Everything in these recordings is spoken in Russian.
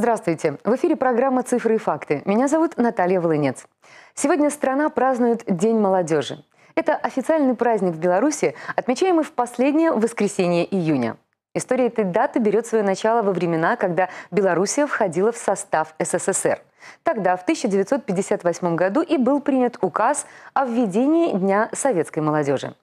Здравствуйте! В эфире программа «Цифры и факты». Меня зовут Наталья Волынец. Сегодня страна празднует День молодежи. Это официальный праздник в Беларуси, отмечаемый в последнее воскресенье июня. История этой даты берет свое начало во времена, когда Белоруссия входила в состав СССР. Тогда, в 1958 году, и был принят указ о введении Дня советской молодежи.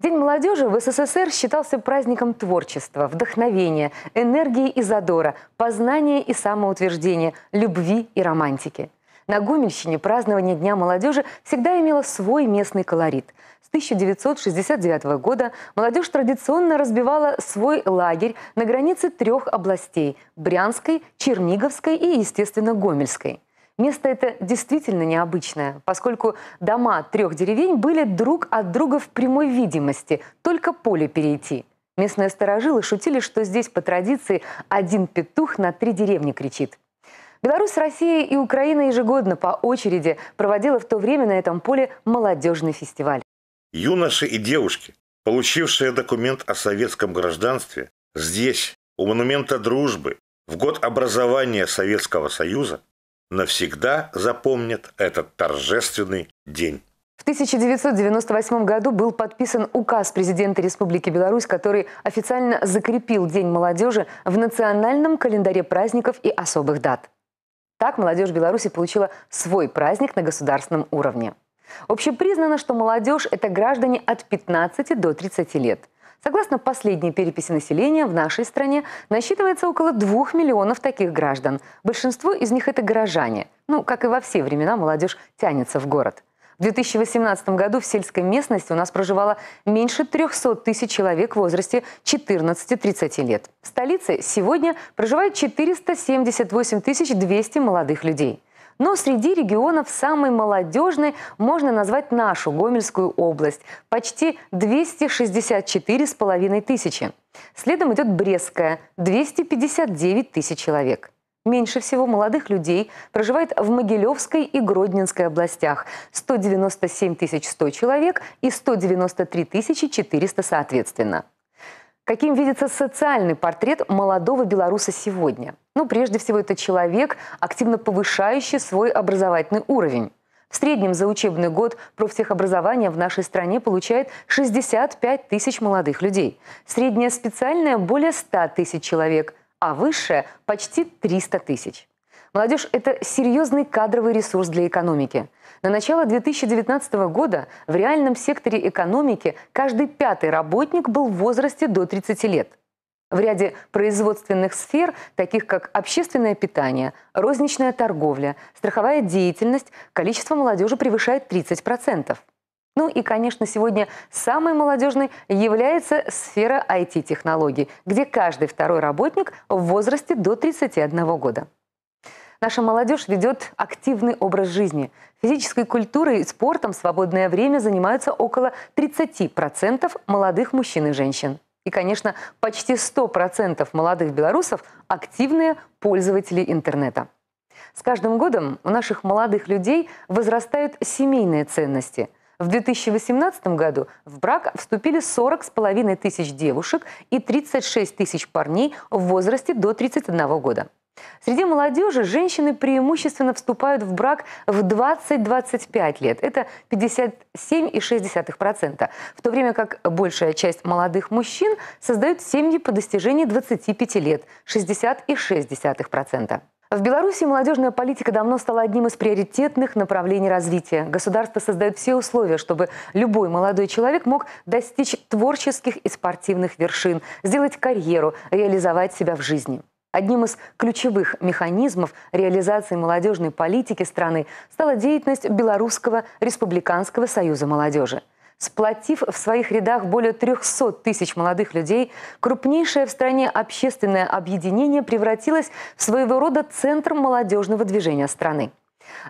День молодежи в СССР считался праздником творчества, вдохновения, энергии и задора, познания и самоутверждения, любви и романтики. На Гомельщине празднование Дня молодежи всегда имело свой местный колорит. С 1969 года молодежь традиционно разбивала свой лагерь на границе трех областей – Брянской, Черниговской и, естественно, Гомельской – Место это действительно необычное, поскольку дома трех деревень были друг от друга в прямой видимости, только поле перейти. Местные старожилы шутили, что здесь по традиции один петух на три деревни кричит. Беларусь, Россия и Украина ежегодно по очереди проводила в то время на этом поле молодежный фестиваль. Юноши и девушки, получившие документ о советском гражданстве, здесь, у монумента дружбы, в год образования Советского Союза, навсегда запомнят этот торжественный день. В 1998 году был подписан указ президента Республики Беларусь, который официально закрепил День молодежи в национальном календаре праздников и особых дат. Так молодежь Беларуси получила свой праздник на государственном уровне. Общепризнано, что молодежь – это граждане от 15 до 30 лет – Согласно последней переписи населения, в нашей стране насчитывается около двух миллионов таких граждан. Большинство из них – это горожане. Ну, как и во все времена, молодежь тянется в город. В 2018 году в сельской местности у нас проживало меньше 300 тысяч человек в возрасте 14-30 лет. В столице сегодня проживает 478 200 молодых людей – но среди регионов самой молодежной можно назвать нашу Гомельскую область. Почти 264 с половиной тысячи. Следом идет Брестская – 259 тысяч человек. Меньше всего молодых людей проживает в Могилевской и Гродненской областях – 197 100 человек и 193 400 соответственно. Каким видится социальный портрет молодого белоруса сегодня? Ну, прежде всего, это человек, активно повышающий свой образовательный уровень. В среднем за учебный год профтехобразование в нашей стране получает 65 тысяч молодых людей. Среднее специальное – более 100 тысяч человек, а высшее – почти 300 тысяч. Молодежь – это серьезный кадровый ресурс для экономики. На начало 2019 года в реальном секторе экономики каждый пятый работник был в возрасте до 30 лет. В ряде производственных сфер, таких как общественное питание, розничная торговля, страховая деятельность, количество молодежи превышает 30%. Ну и, конечно, сегодня самой молодежной является сфера IT-технологий, где каждый второй работник в возрасте до 31 года. Наша молодежь ведет активный образ жизни. Физической культурой и спортом в свободное время занимаются около 30% молодых мужчин и женщин. И, конечно, почти 100% молодых белорусов – активные пользователи интернета. С каждым годом у наших молодых людей возрастают семейные ценности. В 2018 году в брак вступили 40 с половиной тысяч девушек и 36 тысяч парней в возрасте до 31 года. Среди молодежи женщины преимущественно вступают в брак в 20-25 лет. Это 57,6%. В то время как большая часть молодых мужчин создают семьи по достижении 25 лет. 60,6%. В Беларуси молодежная политика давно стала одним из приоритетных направлений развития. Государство создает все условия, чтобы любой молодой человек мог достичь творческих и спортивных вершин, сделать карьеру, реализовать себя в жизни. Одним из ключевых механизмов реализации молодежной политики страны стала деятельность Белорусского республиканского союза молодежи. Сплотив в своих рядах более 300 тысяч молодых людей, крупнейшее в стране общественное объединение превратилось в своего рода центр молодежного движения страны.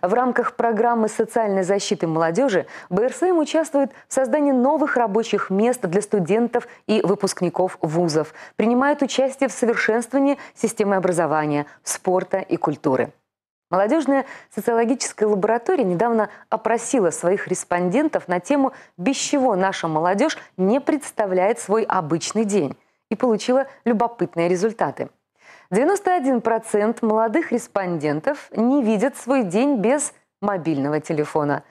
В рамках программы социальной защиты молодежи БРСМ участвует в создании новых рабочих мест для студентов и выпускников вузов, принимает участие в совершенствовании системы образования, спорта и культуры. Молодежная социологическая лаборатория недавно опросила своих респондентов на тему «Без чего наша молодежь не представляет свой обычный день» и получила любопытные результаты – 91% молодых респондентов не видят свой день без мобильного телефона,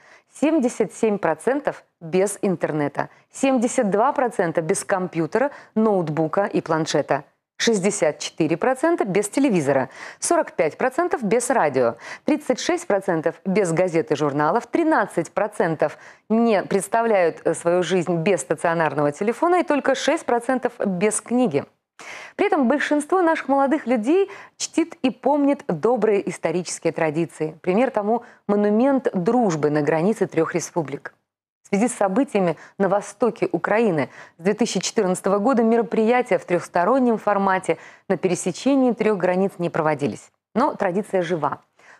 77% без интернета, 72% без компьютера, ноутбука и планшета. 64% без телевизора, 45% без радио, 36% без газет и журналов, 13% не представляют свою жизнь без стационарного телефона и только 6% без книги. При этом большинство наших молодых людей чтит и помнит добрые исторические традиции. Пример тому – монумент дружбы на границе трех республик. В связи с событиями на востоке Украины с 2014 года мероприятия в трехстороннем формате на пересечении трех границ не проводились. Но традиция жива.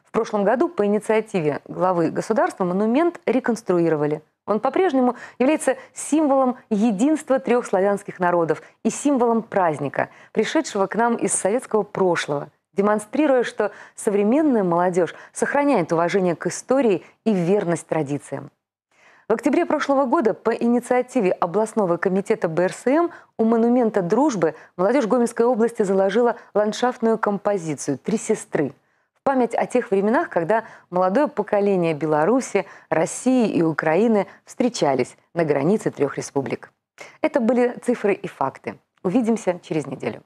В прошлом году по инициативе главы государства монумент реконструировали. Он по-прежнему является символом единства трех славянских народов и символом праздника, пришедшего к нам из советского прошлого, демонстрируя, что современная молодежь сохраняет уважение к истории и верность традициям. В октябре прошлого года по инициативе областного комитета БРСМ у монумента дружбы молодежь Гомельской области заложила ландшафтную композицию «Три сестры», в память о тех временах, когда молодое поколение Беларуси, России и Украины встречались на границе трех республик. Это были цифры и факты. Увидимся через неделю.